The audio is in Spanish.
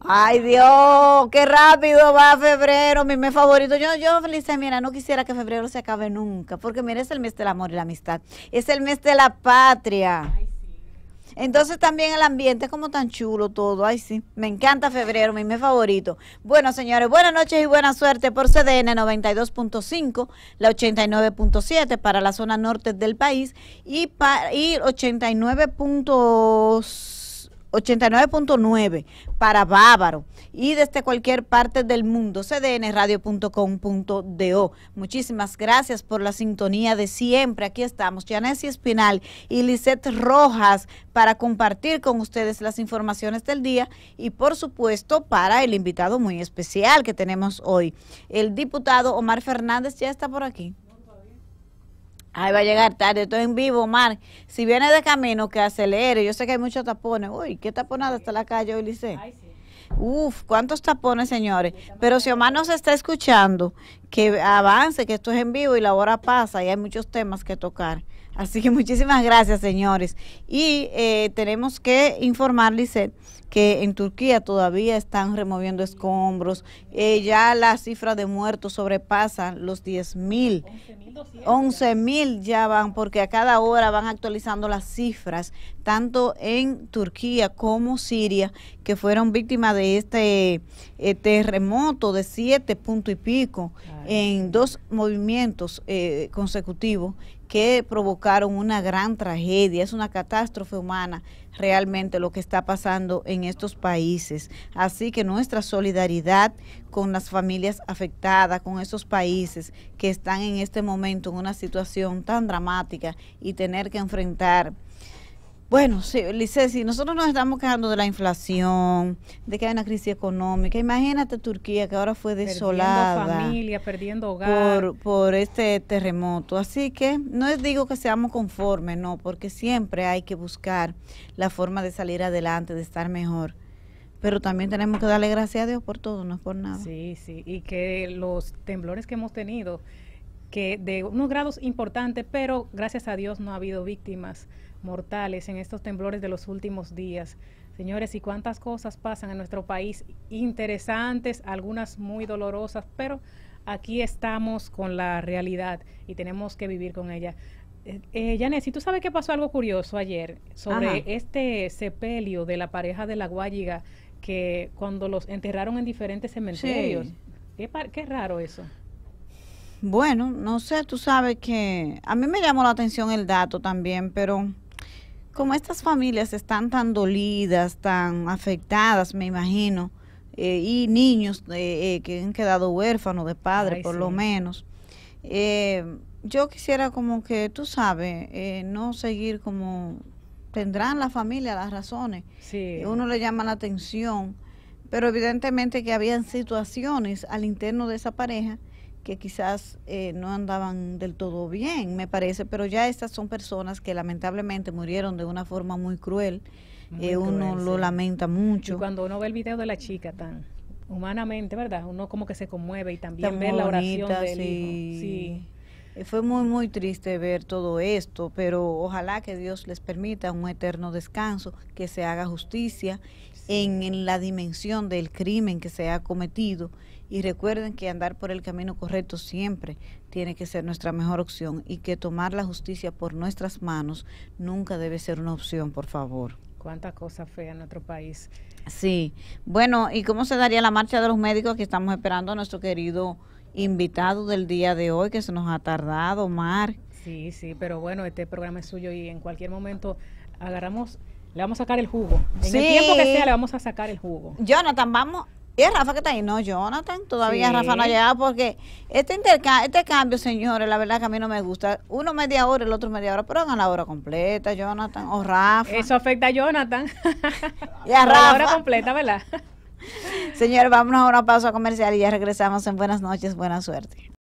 Ay Dios, qué rápido va febrero, mi mes favorito. Yo, yo, Felicia, mira, no quisiera que febrero se acabe nunca, porque mira, es el mes del amor y la amistad, es el mes de la patria. Entonces también el ambiente es como tan chulo todo. Ay, sí, me encanta febrero, mi mes favorito. Bueno, señores, buenas noches y buena suerte por CDN 92.5, la 89.7 para la zona norte del país y, para y 89.9 para Bávaro y desde cualquier parte del mundo, cdnradio.com.do. Muchísimas gracias por la sintonía de siempre. Aquí estamos, Janessi Espinal y Lisette Rojas para compartir con ustedes las informaciones del día y por supuesto para el invitado muy especial que tenemos hoy. El diputado Omar Fernández ya está por aquí. Ahí va a llegar tarde, estoy en vivo, Omar. Si viene de camino, que acelere. Yo sé que hay muchos tapones. Uy, qué taponada está la calle hoy, Lice. Uf, cuántos tapones, señores. Pero si Omar nos está escuchando, que avance, que esto es en vivo y la hora pasa y hay muchos temas que tocar. Así que muchísimas gracias, señores. Y eh, tenemos que informar, Lisset, que en Turquía todavía están removiendo escombros. Eh, ya la cifra de muertos sobrepasa los 10.000 mil. mil ya van, porque a cada hora van actualizando las cifras, tanto en Turquía como Siria, que fueron víctimas de este eh, terremoto de 7 punto y pico en dos movimientos eh, consecutivos que provocaron una gran tragedia, es una catástrofe humana realmente lo que está pasando en estos países. Así que nuestra solidaridad con las familias afectadas, con estos países que están en este momento en una situación tan dramática y tener que enfrentar bueno, sí, si nosotros nos estamos quejando de la inflación, de que hay una crisis económica. Imagínate Turquía que ahora fue desolada. Perdiendo familia, perdiendo hogar. Por, este terremoto. Así que no les digo que seamos conformes, no, porque siempre hay que buscar la forma de salir adelante, de estar mejor. Pero también tenemos que darle gracias a Dios por todo, no es por nada. Sí, sí, y que los temblores que hemos tenido que de unos grados importantes, pero gracias a Dios no ha habido víctimas mortales en estos temblores de los últimos días. Señores, y cuántas cosas pasan en nuestro país, interesantes, algunas muy dolorosas, pero aquí estamos con la realidad y tenemos que vivir con ella. Eh, eh tú sabes que pasó algo curioso ayer sobre este sepelio de la pareja de la Guayiga que cuando los enterraron en diferentes cementerios. qué raro eso. Bueno, no sé, tú sabes que a mí me llamó la atención el dato también, pero como estas familias están tan dolidas, tan afectadas, me imagino, eh, y niños eh, eh, que han quedado huérfanos de padre, por lo menos, yo quisiera como que, tú sabes, no seguir como tendrán la familia las razones. Sí. Uno le llama la atención, pero evidentemente que habían situaciones al interno de esa pareja que quizás eh, no andaban del todo bien, me parece, pero ya estas son personas que lamentablemente murieron de una forma muy cruel. Eh, uno lo lamenta mucho. cuando uno ve el video de la chica tan humanamente, ¿verdad? Uno como que se conmueve y también ve la oración del sí. Sí. Eh, fue muy, muy triste ver todo esto, pero ojalá que Dios les permita un eterno descanso, que se haga justicia en, la dimensión del crimen que se ha cometido. Y recuerden que andar por el camino correcto siempre tiene que ser nuestra mejor opción y que tomar la justicia por nuestras manos nunca debe ser una opción, por favor. Cuánta cosa fea en nuestro país. Sí. Bueno, ¿y cómo se daría la marcha de los médicos? que estamos esperando a nuestro querido invitado del día de hoy que se nos ha tardado, Mar. Sí, sí, pero bueno, este programa es suyo y en cualquier momento agarramos, le vamos a sacar el jugo. En el tiempo que sea le vamos a sacar el jugo. Jonathan, vamos. Y Rafa que está ahí. No, Jonathan, todavía Rafa no ha llegado porque este este cambio, señores, la verdad que a mí no me gusta. Uno media hora, el otro media hora, pero hagan la hora completa, Jonathan o Rafa. Eso afecta a Jonathan. Y a Rafa. La hora completa, ¿verdad? Señor, vámonos a una pausa comercial y ya regresamos en Buenas noches, buena suerte.